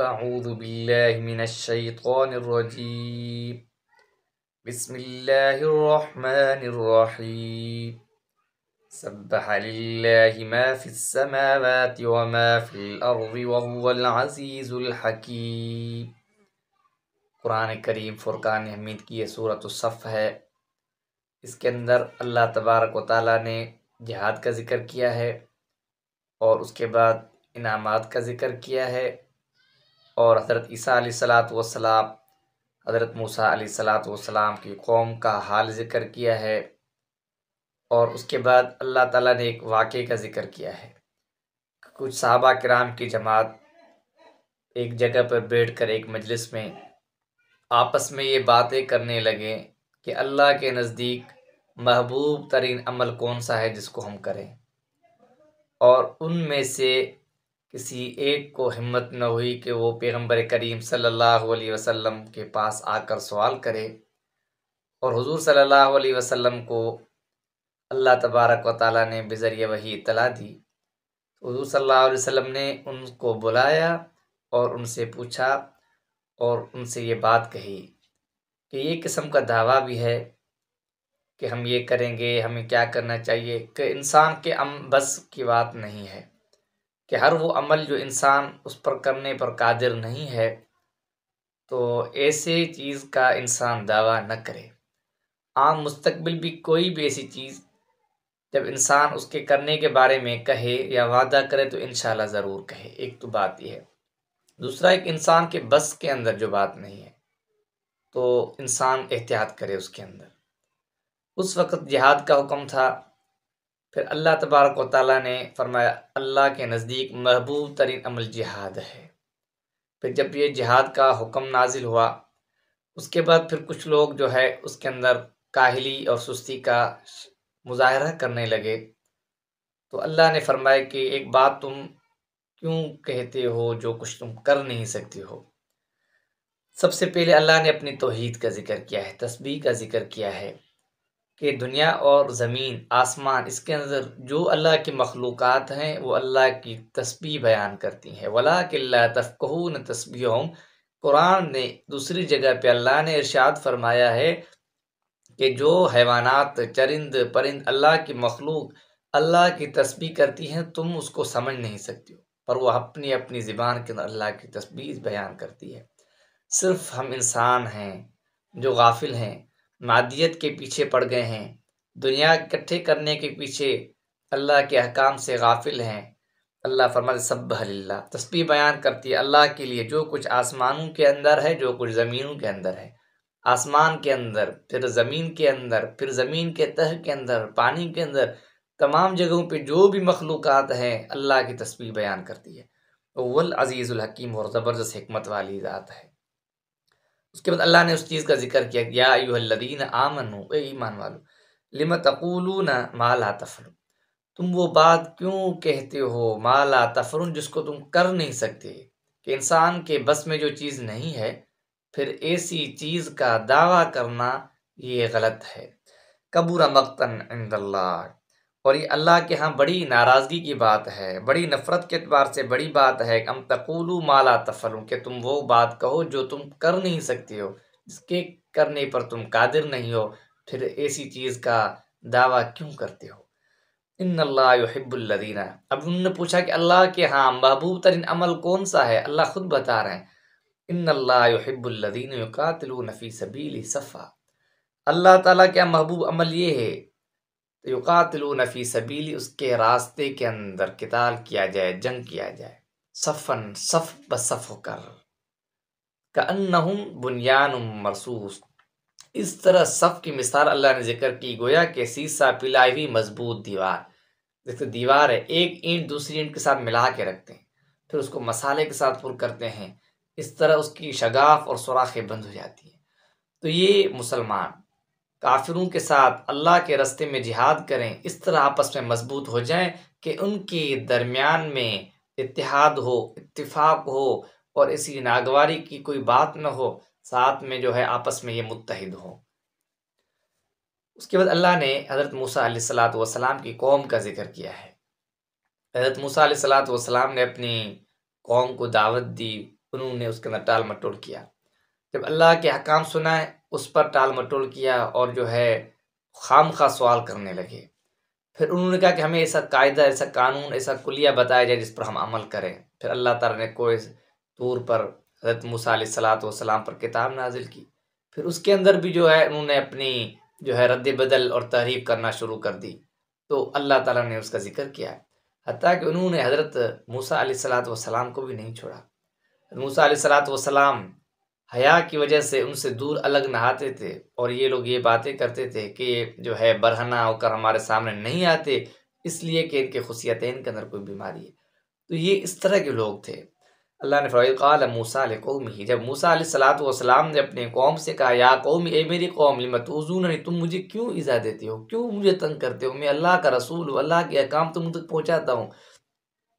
أعوذ بالله من الشيطان الرجيم بسم الله الرحمن الرحيم سبح لله ما في السماوات وما في الأرض وهو العزيز الحكيم قرآن فرقان करीम کی یہ سورة الصف ہے اس کے اندر اللہ تبارک و व نے جہاد کا ذکر کیا ہے اور اس کے بعد انعامات کا ذکر کیا ہے और हज़रत ईसा सलात वसलाम हज़रत मूसा सलात वसलाम की कौम का हाल ज़िक्र किया है और उसके बाद अल्लाह ताला ने एक वाक़े का ज़िक्र किया है कुछ सहाबा कराम की जमात एक जगह पर बैठ कर एक मजलिस में आपस में ये बातें करने लगे कि अल्लाह के नज़दीक महबूब तरीन अमल कौन सा है जिसको हम करें और उनमें से किसी एक को हिम्मत न हुई कि वो पैगम्बर करीम सल्लल्लाहु अलैहि वसल्लम के पास आकर सवाल करे और हुजूर सल्लल्लाहु अलैहि वसल्लम को अल्लाह तबारक व ने बज़रिए वही इतला दी तो हजूर सल्लल्लाहु अलैहि वसल्लम ने उनको बुलाया और उनसे पूछा और उनसे ये बात कही कि ये किस्म का दावा भी है कि हम ये करेंगे हमें क्या करना चाहिए कि इंसान के अम बस की बात नहीं है कि हर वो अमल जो इंसान उस पर करने पर कादिर नहीं है तो ऐसे चीज़ का इंसान दावा न करे आम मुस्तकबिल भी कोई भी ऐसी चीज़ जब इंसान उसके करने के बारे में कहे या वादा करे तो इन ज़रूर कहे एक तो बात यह है दूसरा एक इंसान के बस के अंदर जो बात नहीं है तो इंसान एहतियात करे उसके अंदर उस वक़्त जिहाद का हुक्म था फिर अल्लाह तबारक वाली ने फरमाया अल्लाह के नज़दीक महबूब तरीन अमल जिहाद है फिर जब ये जिहाद का हुक्म नाजिल हुआ उसके बाद फिर कुछ लोग जो है उसके अंदर काहली और सुस्ती का मुजाहरा करने लगे तो अल्लाह ने फरमाया कि एक बात तुम क्यों कहते हो जो कुछ तुम कर नहीं सकते हो सबसे पहले अल्लाह ने अपनी तोहहीद का जिक्र किया है तस्बी का जिक्र किया है कि दुनिया और ज़मीन आसमान इसके अंदर जो अल्लाह की मखलूक़ हैं वो अल्लाह की तस्बी बयान करती हैं वला किल्ला तफ़क़ून तस्बीहों कुरान ने दूसरी जगह पे अल्लाह ने इरशाद फरमाया है कि जो हैवानात चरिंद परिंद अल्लाह की मखलूक अल्लाह की तस्बी करती हैं तुम उसको समझ नहीं सकती हो पर वह अपनी अपनी ज़बान के अंदर अल्लाह की तस्बी बयान करती है सिर्फ हम इंसान हैं जो गाफिल हैं मादियत के पीछे पड़ गए हैं दुनिया इकट्ठे करने के पीछे अल्लाह के अहकाम से गाफिल हैं अल्लाह सब सब्बल्ला तस्वीर बयान करती है अल्लाह के लिए जो कुछ आसमानों के अंदर है जो कुछ ज़मीनों के अंदर है आसमान के अंदर फिर ज़मीन के अंदर फिर ज़मीन के तह के अंदर पानी के अंदर तमाम जगहों पे जो भी मखलूक हैं अल्लाह की तस्वीर बयान करती है वल अज़ीज़ुल हकीम और ज़बरदस्त हमत वाली ज़ात है उसके बाद अल्लाह ने उस चीज़ का जिक्र किया कि या लदीन आमन ए ईमान वालो लिम तकूलू न माला तफर तुम वो बात क्यों कहते हो माला तफर जिसको तुम कर नहीं सकते कि इंसान के बस में जो चीज़ नहीं है फिर ऐसी चीज़ का दावा करना ये गलत है कबूरा मक्तन इंदल्ला और ये अल्लाह के यहाँ बड़ी नाराज़गी की बात है बड़ी नफ़रत के अतबार से बड़ी बात है हम तकूलू माला तफलू कि तुम वो बात कहो जो तुम कर नहीं सकते हो जिसके करने पर तुम कादिर नहीं हो फिर ऐसी चीज़ का दावा क्यों करते हो इन अल्लाहबुल्लदीना अब उनने पूछा कि अल्लाह के हाँ महबूब तरीन अमल कौन सा है अल्लाह ख़ुद बता रहे हैं इन अल्लाहबुल्लदीन कातिल नफ़ी सबील सफ़ा अल्लाह ताला क्या महबूब अमल ये है तो युकातलू नफ़ी सबीली उसके रास्ते के अंदर किताल किया जाए जंग किया जाए सफ़न सफ़ बसफ़ होकर बुनियान मरसूस इस तरह सफ़ की मिसाल अल्लाह ने जिक्र की गोया के सीसा पिलाई हुई मजबूत दीवार जैसे दीवार है एक ईंट दूसरी ईंट के साथ मिला के रखते हैं फिर उसको मसाले के साथ पुर करते हैं इस तरह उसकी शगाफ और सुराखें बंद हो जाती हैं तो ये मुसलमान काफिरों के साथ अल्लाह के रस्ते में जिहाद करें इस तरह आपस में मजबूत हो जाएं कि उनके दरमियान में इतिहाद हो इतफाक हो और इसी नागवारी की कोई बात न हो साथ में जो है आपस में ये मुतहद हो उसके बाद अल्लाह ने हज़रत मूसा सलात वसलाम की कौम का जिक्र किया है हज़रत मूसा सलात वसलाम ने अपनी कौम को दावत दी उन्होंने उसके अंदर टाल मटोल किया जब अल्लाह के हकाम सुनाए उस पर टाल मटोल किया और जो है खाम खा सवाल करने लगे फिर उन्होंने कहा कि हमें ऐसा कायदा ऐसा कानून ऐसा कुलिया बताया जाए जिस पर हम अमल करें फिर अल्लाह तार ने कोई तौर पर हजरत मूसलात वसलाम पर किताब नाजिल की फिर उसके अंदर भी जो है उन्होंने अपनी जो है रद्द बदल और तहरीफ करना शुरू कर दी तो अल्लाह ताला ने उसका जिक्र किया हती कि उन्होंने हज़रत मूसा सलात वसलाम को भी नहीं छोड़ा मूसा सलात वसलाम हया की वजह से उनसे दूर अलग नहाते थे और ये लोग ये बातें करते थे कि जो है बरहना होकर हमारे सामने नहीं आते इसलिए कि इनके खुशियात इनके अंदर कोई बीमारी है तो ये इस तरह के लोग थे अल्लाह ने फ़रकाल मूसा कौम ही जब मूसा सलातम वसलाम ने अपने कौम से कहा या कौम ए मेरी कौम लिमतूजून नहीं तुम मुझे क्यों इज़ा देते हो क्यों मुझे तंग करते हो मैं अल्लाह का रसूल हूँ अल्लाह के अहकाम तुम तक पहुँचाता हूँ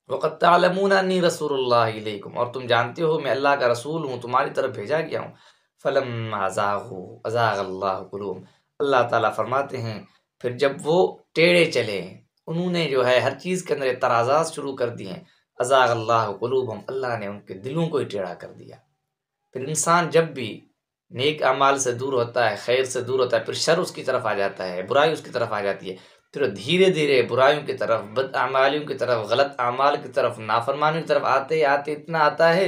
रसूल रसूलकुम और तुम जानते हो मैं अल्लाह का रसूल हूँ तुम्हारी तरफ भेजा गया हूँ फ़लम अजाहू अजागल्लाकुलूम अल्लाह ताला फरमाते हैं फिर जब वो टेढ़े चले उन्होंने जो है हर चीज़ के अंदर एतराज़ात शुरू कर दिए हम अल्लाह ने उनके दिलों को ही टेढ़ा कर दिया फिर इंसान जब भी नेक अमाल से दूर होता है खैर से दूर होता है फिर शर उसकी तरफ आ जाता है बुराई उसकी तरफ आ जाती है फिर धीरे धीरे बुराइयों की तरफ बदआमालियों की तरफ गलत अमाल की तरफ नाफरमानियों की तरफ आते आते इतना आता है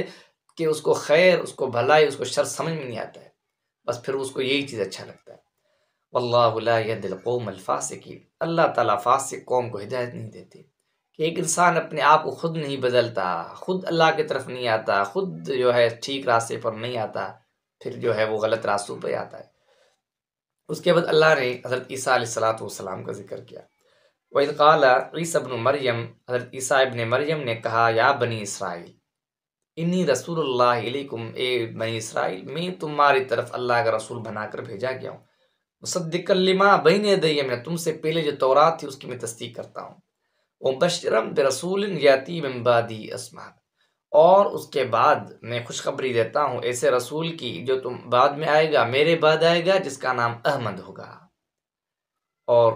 कि उसको खैर उसको भलाई उसको शर समझ में नहीं आता है बस फिर उसको यही चीज़ अच्छा लगता है वल्ला दिलकोम की अल्लाह ताला फासिक कौम को हिदायत नहीं देती कि एक इंसान अपने आप को खुद नहीं बदलता खुद अल्लाह की तरफ नहीं आता खुद जो है ठीक रास्ते पर नहीं आता फिर जो है वो गलत रास्तों पर आता है उसके बाद अल्लाह ने हज़रत ईसा सलाम का जिक्र किया वहीक़ाला ईसबन मरियम हज़रत ईसा मरियम ने कहा या बनी इसराइल इन्नी रसूल ए बनी इसराइल मैं तुम्हारी तरफ अल्लाह का रसूल बनाकर भेजा गया हूँ मुसद्दिकलिमा बहन दई मैं तुमसे पहले जो तौरात थी उसकी मैं तस्दीक करता हूँ ओ बशरम रसूल यातीम मम्बादी असमान और उसके बाद मैं खुशखबरी देता हूँ ऐसे रसूल की जो तुम बाद में आएगा मेरे बाद आएगा जिसका नाम अहमद होगा और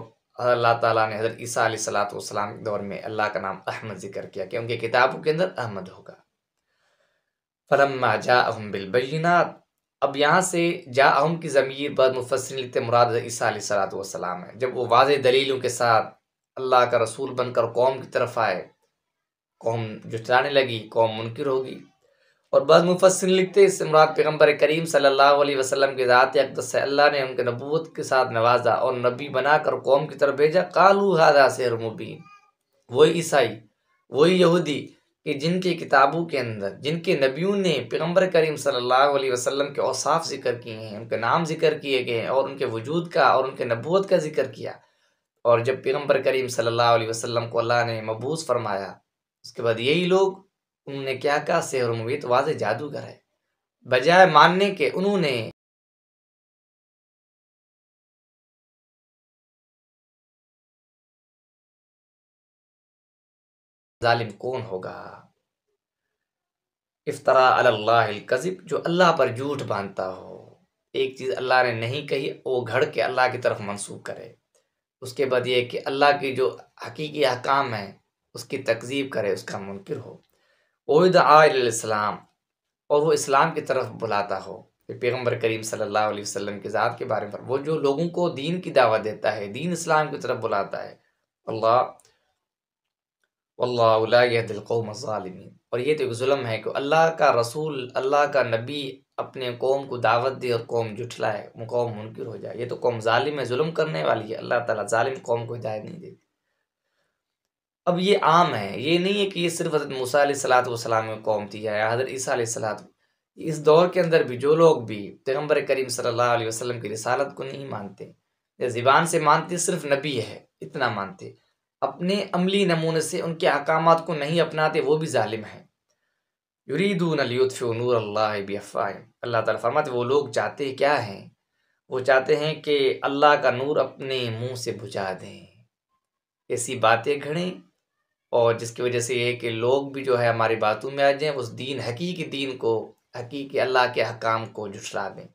अल्लाह ताला ने हज़रत ईसा सलात के दौर में अल्लाह का नाम अहमद जिक्र किया कि उनके किताबों के अंदर अहमद होगा फलम्मा जा अहम बिलबीनात अब यहाँ से जा अहम की ज़मीर बद मुफसर लिखते मुराद ईसा सलात वसलाम है जब वो वाज दलीलों के साथ अल्लाह का रसूल बनकर कौम की तरफ आए कौम जो चलाने लगी कौम मुनकर होगी और बस मुफसिन लिखते इस मुराद पैगम्बर करीम सल्लल्लाहु अलैहि वसल्लम के ज़ात अकदस से अल्लाह ने उनके नबूत के साथ नवाजा और नबी बनाकर कौम की तरफ भेजा कालू हादा से मुबीन वही ईसाई वही यहूदी कि जिनके किताबों के अंदर जिनके नबियों ने पैगम्बर करीम सल्लल्लाहु अलैहि वसल्लम के औसाफ ज़िक्र किए हैं उनके नाम ज़िक्र किए गए हैं और उनके वजूद का और उनके नबूत का ज़िक्र किया और जब पैगम्बर करीम सल्लल्लाहु अलैहि वसल्लम को अल्लाह ने मबूस फरमाया उसके बाद यही लोग उन्होंने क्या कहा शेर मुबीत वाज जादूगर है बजाय मानने के उन्होंने जालिम कौन होगा इफ्तरा अल्लाहब जो अल्लाह पर झूठ बांधता हो एक चीज़ अल्लाह ने नहीं कही वो घड़ के अल्लाह की तरफ मंसूख करे उसके बाद ये कि अल्लाह की जो हकीकी अहकाम है उसकी तकजीब करे उसका मुनकर हो आसलाम और वो इस्लाम की तरफ बुलाता हो पैगम्बर करीम सल्लल्लाहु अलैहि वसल्लम की ज़ात के बारे में वो जो लोगों को दीन की दावत देता है दीन इस्लाम की तरफ बुलाता है अल्लाह अल्लाह दिलकौम ालमीन और ये तो एक जुल्म है कि अल्लाह का रसूल अल्लाह का नबी अपने कौम को दावत दे और कौम जुठलाए कौम मुनकर हो जाए ये तो कौम ालिम है जुल्म करने वाली है अल्लाह ताला ालिम कौम को हिदायत नहीं देती अब ये आम है ये नहीं है कि ये सिर्फ हजरत मूसा सलात वसलाम कौम थी या हजरत ईसा सलात इस दौर के अंदर भी जो लोग भी पैगम्बर करीम सल्लल्लाहु अलैहि वसल्लम की रसालत को नहीं मानते या ज़बान से मानते सिर्फ नबी है इतना मानते अपने अमली नमूने से उनके अहकाम को नहीं अपनाते वो भी ालिम है युरीदून अलियुतफ़ नूर अल्लाह बफ़ाइम अल्लाह तरफ़ामत वो लोग चाहते क्या हैं वो चाहते हैं कि अल्लाह का नूर अपने मुँह से बुझा दें ऐसी बातें घड़ें और जिसकी वजह से ये कि लोग भी जो है हमारी बातों में आ जाएँ उस दीन हकीकी दीन को हकीकी अल्लाह के हकाम को जुटला दें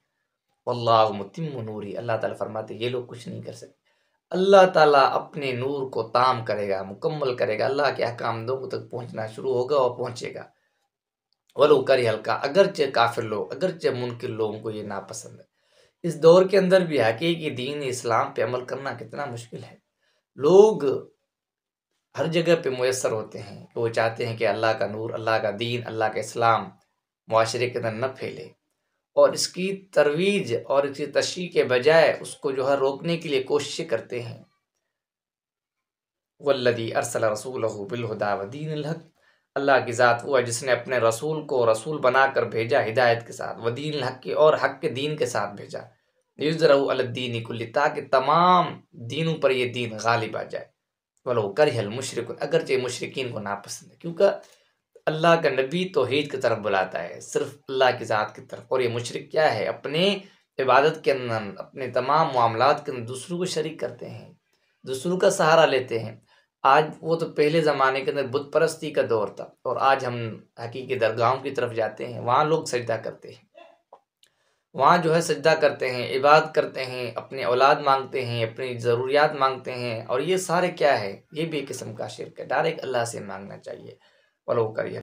अल्लाह मतम नूरी अल्लाह ताला फरमाते ये लोग कुछ नहीं कर सकते अल्लाह ताला अपने नूर को ताम करेगा मुकम्मल करेगा अल्लाह के हकाम लोगों तक पहुंचना शुरू होगा और पहुंचेगा वलो कर हल्का अगरचे काफिर लोग अगरचे मुनकिन लोगों को ये नापसंद है इस दौर के अंदर भी हकीकी दीन इस्लाम पर अमल करना कितना मुश्किल है लोग हर जगह पे मैसर होते हैं तो वो चाहते हैं कि अल्लाह का नूर अल्लाह का दीन अल्लाह का इस्लाम माशरे के अंदर न फैले और इसकी तरवीज और इसकी तशी के बजाय उसको जो है रोकने के लिए कोशिशें करते हैं वल्लदी अरसला रसूल बिलहुदा वदीन हक अल्लाह की ज़ात हुआ जिसने अपने रसूल को रसूल बनाकर भेजा हिदायत के साथ वदीन हक के और हक के दीन के साथ भेजा युजरऊ अलद्दीन कुल्ली ताकि तमाम दीनों पर यह दीन गालिब आ जाए वलो कर मुशरक अगरचे मुशरकिन को नापसंद है क्योंकि अल्लाह का नबी तोहद की तरफ बुलाता है सिर्फ अल्लाह की ज़ात की तरफ और ये मुशरक क्या है अपने इबादत के अंदर अपने तमाम मामला के अंदर दूसरों को शरीक करते हैं दूसरों का सहारा लेते हैं आज वो तो पहले ज़माने के अंदर बुत परस्ती का दौर था और आज हम हकीकी दरगाहों की तरफ जाते हैं वहाँ लोग सजदा करते हैं वहाँ जो है सजदा करते हैं इबाद करते हैं अपने औलाद मांगते हैं अपनी ज़रूरियात मांगते हैं और ये सारे क्या है ये भी एक किस्म का शिरक है डायरेक्ट अल्लाह से मांगना चाहिए वलो करिए